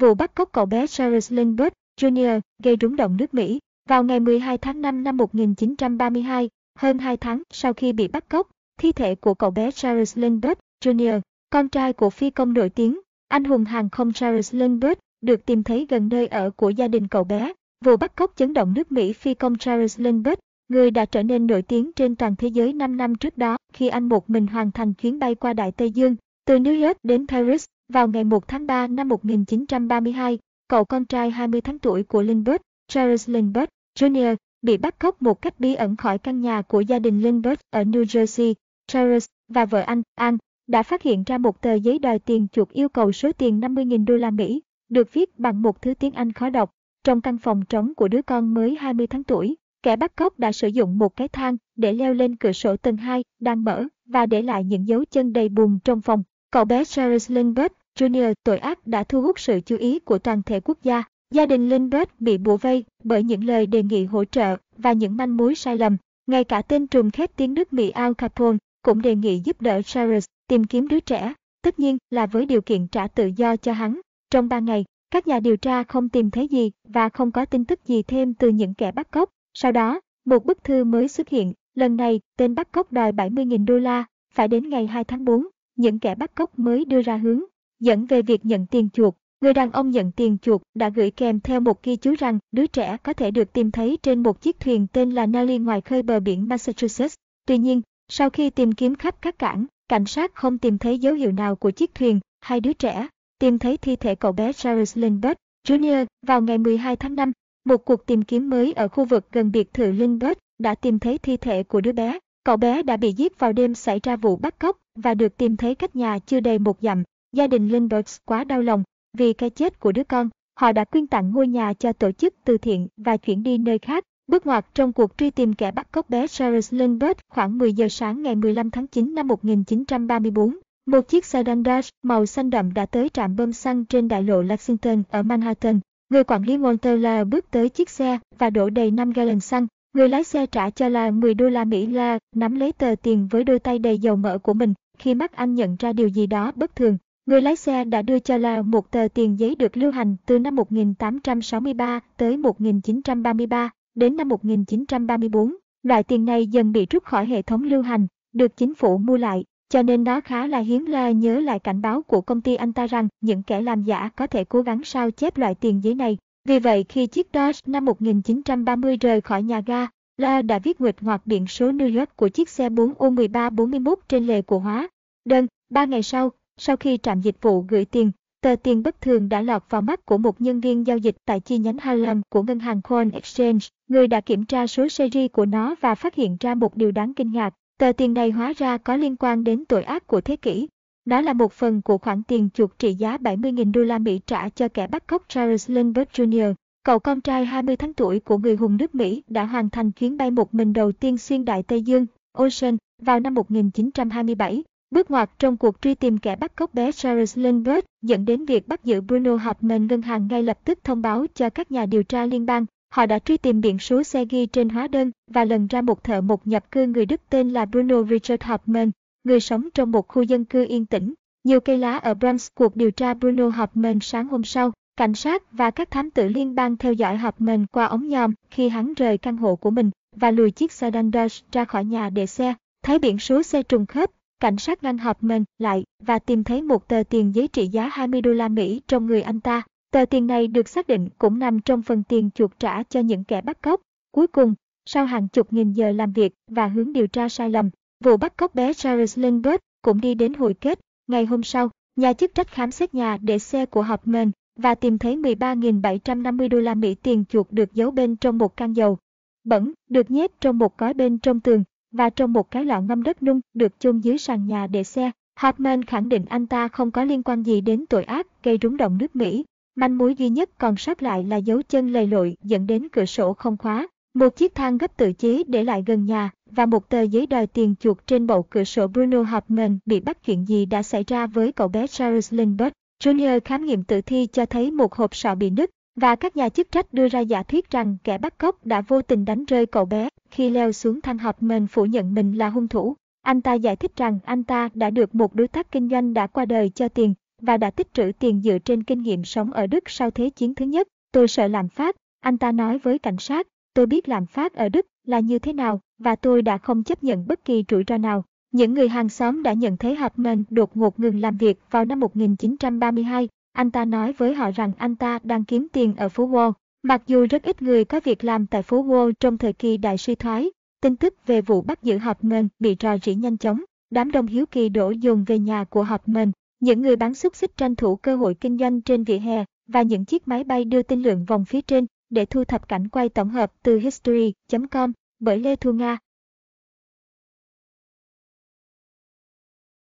Vụ bắt cóc cậu bé Charles Lindbergh Jr. gây rúng động nước Mỹ. Vào ngày 12 tháng 5 năm 1932, hơn 2 tháng sau khi bị bắt cóc, thi thể của cậu bé Charles Lindbergh Jr., con trai của phi công nổi tiếng, anh hùng hàng không Charles Lindbergh, được tìm thấy gần nơi ở của gia đình cậu bé. Vụ bắt cóc chấn động nước Mỹ phi công Charles Lindbergh, người đã trở nên nổi tiếng trên toàn thế giới 5 năm trước đó khi anh một mình hoàn thành chuyến bay qua Đại Tây Dương, từ New York đến Paris. Vào ngày 1 tháng 3 năm 1932, cậu con trai 20 tháng tuổi của Lindbergh, Charles Lindbergh Jr., bị bắt cóc một cách bí ẩn khỏi căn nhà của gia đình Lindbergh ở New Jersey. Charles và vợ anh, Anne, đã phát hiện ra một tờ giấy đòi tiền chuộc yêu cầu số tiền 50.000 đô la Mỹ, được viết bằng một thứ tiếng Anh khó đọc. Trong căn phòng trống của đứa con mới 20 tháng tuổi, kẻ bắt cóc đã sử dụng một cái thang để leo lên cửa sổ tầng 2 đang mở và để lại những dấu chân đầy buồn trong phòng. Cậu bé Charles Lindbergh Jr. tội ác đã thu hút sự chú ý của toàn thể quốc gia. Gia đình Lindbergh bị bủa vây bởi những lời đề nghị hỗ trợ và những manh mối sai lầm. Ngay cả tên trùm khét tiếng nước Mỹ Al Capone cũng đề nghị giúp đỡ Charles tìm kiếm đứa trẻ, tất nhiên là với điều kiện trả tự do cho hắn. Trong ba ngày, các nhà điều tra không tìm thấy gì và không có tin tức gì thêm từ những kẻ bắt cóc. Sau đó, một bức thư mới xuất hiện, lần này tên bắt cóc đòi 70.000 đô la, phải đến ngày 2 tháng 4 những kẻ bắt cóc mới đưa ra hướng, dẫn về việc nhận tiền chuộc. Người đàn ông nhận tiền chuộc đã gửi kèm theo một ghi chú rằng đứa trẻ có thể được tìm thấy trên một chiếc thuyền tên là Nali ngoài khơi bờ biển Massachusetts. Tuy nhiên, sau khi tìm kiếm khắp các cảng, cảnh sát không tìm thấy dấu hiệu nào của chiếc thuyền, hay đứa trẻ, tìm thấy thi thể cậu bé Charles Lindbergh Jr. vào ngày 12 tháng 5. Một cuộc tìm kiếm mới ở khu vực gần biệt thự Lindbergh đã tìm thấy thi thể của đứa bé. Cậu bé đã bị giết vào đêm xảy ra vụ bắt cóc và được tìm thấy cách nhà chưa đầy một dặm. Gia đình Lindbergh quá đau lòng vì cái chết của đứa con. Họ đã quyên tặng ngôi nhà cho tổ chức từ thiện và chuyển đi nơi khác. Bước ngoặt trong cuộc truy tìm kẻ bắt cóc bé Charles Lindbergh khoảng 10 giờ sáng ngày 15 tháng 9 năm 1934. Một chiếc xe Dodge màu xanh đậm đã tới trạm bơm xăng trên đại lộ Lexington ở Manhattan. Người quản lý Walter La bước tới chiếc xe và đổ đầy 5 gallon xăng. Người lái xe trả cho La 10 đô la Mỹ La nắm lấy tờ tiền với đôi tay đầy dầu mỡ của mình. Khi mắt anh nhận ra điều gì đó bất thường, người lái xe đã đưa cho Lao một tờ tiền giấy được lưu hành từ năm 1863 tới 1933 đến năm 1934. Loại tiền này dần bị rút khỏi hệ thống lưu hành, được chính phủ mua lại, cho nên nó khá là hiếm la nhớ lại cảnh báo của công ty anh ta rằng những kẻ làm giả có thể cố gắng sao chép loại tiền giấy này. Vì vậy khi chiếc Dodge năm 1930 rời khỏi nhà ga, La đã viết nguệch hoặc biển số New York của chiếc xe 4U1341 trên lề của hóa. Đơn, ba ngày sau, sau khi trạm dịch vụ gửi tiền, tờ tiền bất thường đã lọt vào mắt của một nhân viên giao dịch tại chi nhánh Harlem của ngân hàng Coin Exchange. Người đã kiểm tra số series của nó và phát hiện ra một điều đáng kinh ngạc. Tờ tiền này hóa ra có liên quan đến tội ác của thế kỷ. Nó là một phần của khoản tiền chuộc trị giá 70.000 đô la Mỹ trả cho kẻ bắt cóc Charles Lindbergh Jr. Cậu con trai 20 tháng tuổi của người hùng nước Mỹ đã hoàn thành chuyến bay một mình đầu tiên xuyên Đại Tây Dương, Ocean, vào năm 1927. Bước ngoặt trong cuộc truy tìm kẻ bắt cóc bé Charles Lindbergh dẫn đến việc bắt giữ Bruno Hartman ngân hàng ngay lập tức thông báo cho các nhà điều tra liên bang. Họ đã truy tìm biển số xe ghi trên hóa đơn và lần ra một thợ một nhập cư người Đức tên là Bruno Richard Hartman, người sống trong một khu dân cư yên tĩnh. Nhiều cây lá ở Bronx cuộc điều tra Bruno Hartman sáng hôm sau, Cảnh sát và các thám tử liên bang theo dõi hạt mền qua ống nhòm khi hắn rời căn hộ của mình và lùi chiếc xe Dodge ra khỏi nhà để xe. Thấy biển số xe trùng khớp, cảnh sát ngăn hạt mền lại và tìm thấy một tờ tiền giấy trị giá 20 đô la Mỹ trong người anh ta. Tờ tiền này được xác định cũng nằm trong phần tiền chuộc trả cho những kẻ bắt cóc. Cuối cùng, sau hàng chục nghìn giờ làm việc và hướng điều tra sai lầm, vụ bắt cóc bé Charles Lindbergh cũng đi đến hồi kết. Ngày hôm sau, nhà chức trách khám xét nhà để xe của Hopman và tìm thấy 13.750 đô la Mỹ tiền chuột được giấu bên trong một can dầu. Bẩn được nhét trong một gói bên trong tường và trong một cái lọ ngâm đất nung được chôn dưới sàn nhà để xe. Hartman khẳng định anh ta không có liên quan gì đến tội ác gây rúng động nước Mỹ. Manh mối duy nhất còn sót lại là dấu chân lầy lội dẫn đến cửa sổ không khóa, một chiếc thang gấp tự chế để lại gần nhà và một tờ giấy đòi tiền chuột trên bộ cửa sổ Bruno Hartman bị bắt chuyện gì đã xảy ra với cậu bé Charles Lindbergh. Junior khám nghiệm tử thi cho thấy một hộp sọ bị nứt và các nhà chức trách đưa ra giả thuyết rằng kẻ bắt cóc đã vô tình đánh rơi cậu bé khi leo xuống thang học. mình phủ nhận mình là hung thủ. Anh ta giải thích rằng anh ta đã được một đối tác kinh doanh đã qua đời cho tiền và đã tích trữ tiền dựa trên kinh nghiệm sống ở Đức sau Thế chiến thứ nhất. Tôi sợ làm phát, anh ta nói với cảnh sát, tôi biết làm phát ở Đức là như thế nào và tôi đã không chấp nhận bất kỳ rủi ro nào. Những người hàng xóm đã nhận thấy Hartman đột ngột ngừng làm việc vào năm 1932. Anh ta nói với họ rằng anh ta đang kiếm tiền ở phố Wall. Mặc dù rất ít người có việc làm tại phố Wall trong thời kỳ đại suy thoái, tin tức về vụ bắt giữ Hartman bị rò rỉ nhanh chóng. Đám đông hiếu kỳ đổ dồn về nhà của Hartman. Những người bán xúc xích tranh thủ cơ hội kinh doanh trên vỉa hè và những chiếc máy bay đưa tin lượng vòng phía trên để thu thập cảnh quay tổng hợp từ history.com bởi Lê Thu Nga.